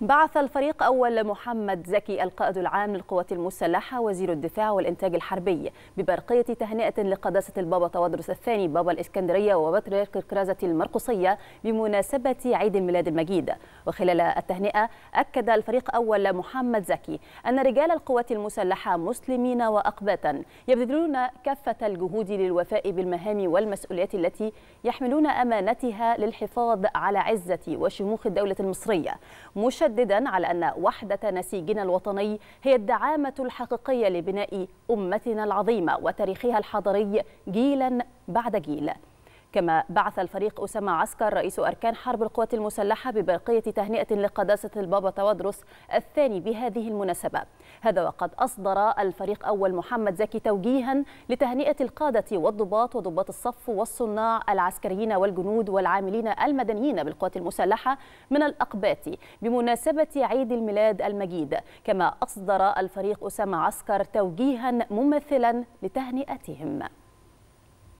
بعث الفريق أول محمد زكي القائد العام للقوات المسلحة وزير الدفاع والإنتاج الحربي ببرقية تهنئة لقداسة البابا تودرس الثاني بابا الإسكندرية وبطريرك الكرازة المرقصية بمناسبة عيد الميلاد المجيد وخلال التهنئة أكد الفريق أول محمد زكي أن رجال القوات المسلحة مسلمين وأقباتا يبذلون كافة الجهود للوفاء بالمهام والمسؤوليات التي يحملون أمانتها للحفاظ على عزة وشموخ الدولة المصرية مشددا على أن وحدة نسيجنا الوطني هي الدعامة الحقيقية لبناء أمتنا العظيمة وتاريخها الحضاري جيلا بعد جيل كما بعث الفريق أسامة عسكر رئيس أركان حرب القوات المسلحة ببرقية تهنئة لقداسة البابا تودرس الثاني بهذه المناسبة هذا وقد أصدر الفريق أول محمد زكي توجيها لتهنئة القادة والضباط وضباط الصف والصناع العسكريين والجنود والعاملين المدنيين بالقوات المسلحة من الأقبات بمناسبة عيد الميلاد المجيد كما أصدر الفريق أسامة عسكر توجيها ممثلا لتهنئتهم